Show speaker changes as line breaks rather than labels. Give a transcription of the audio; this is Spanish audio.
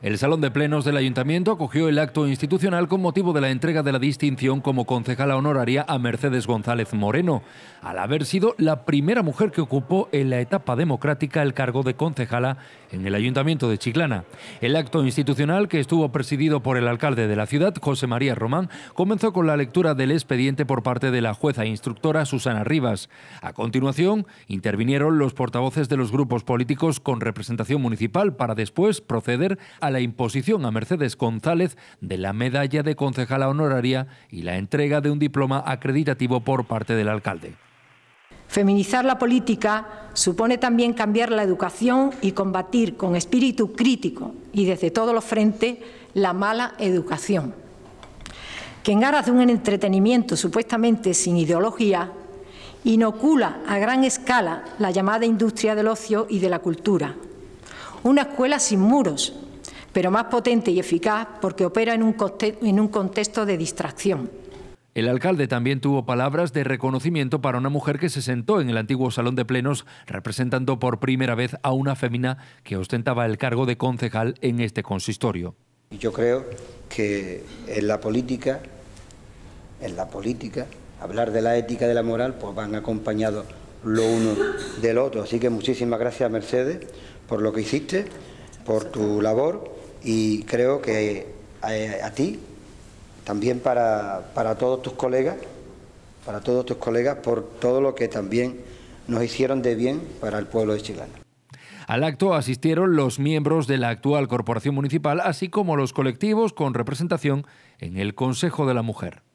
El Salón de Plenos del Ayuntamiento acogió el acto institucional con motivo de la entrega de la distinción como concejala honoraria a Mercedes González Moreno, al haber sido la primera mujer que ocupó en la etapa democrática el cargo de concejala en el Ayuntamiento de Chiclana. El acto institucional, que estuvo presidido por el alcalde de la ciudad, José María Román, comenzó con la lectura del expediente por parte de la jueza instructora Susana Rivas. A continuación, intervinieron los portavoces de los grupos políticos con representación municipal para después proceder a a la imposición a Mercedes González de la medalla de concejala honoraria y la entrega de un diploma acreditativo por parte del alcalde.
Feminizar la política supone también cambiar la educación y combatir con espíritu crítico y desde todos los frentes la mala educación. Que en aras de un entretenimiento supuestamente sin ideología, inocula a gran escala la llamada industria del ocio y de la cultura. Una escuela sin muros, pero más potente y eficaz porque opera en un, contexto de distracción.
El alcalde también tuvo palabras de reconocimiento para una mujer que se sentó en el antiguo salón de plenos, representando por primera vez a una fémina que ostentaba el cargo de concejal en este consistorio.
Yo creo que en la política, en la política, hablar de la ética y de la moral, pues van acompañados lo uno del otro. Así que muchísimas gracias, Mercedes, por lo que hiciste, por tu labor y creo que eh, a, ti, también para, todos tus colegas, para todos tus colegas por todo lo que también nos hicieron de bien para el pueblo de Chilana.
Al acto asistieron los miembros de la actual Corporación Municipal, así como los colectivos con representación en el Consejo de la Mujer.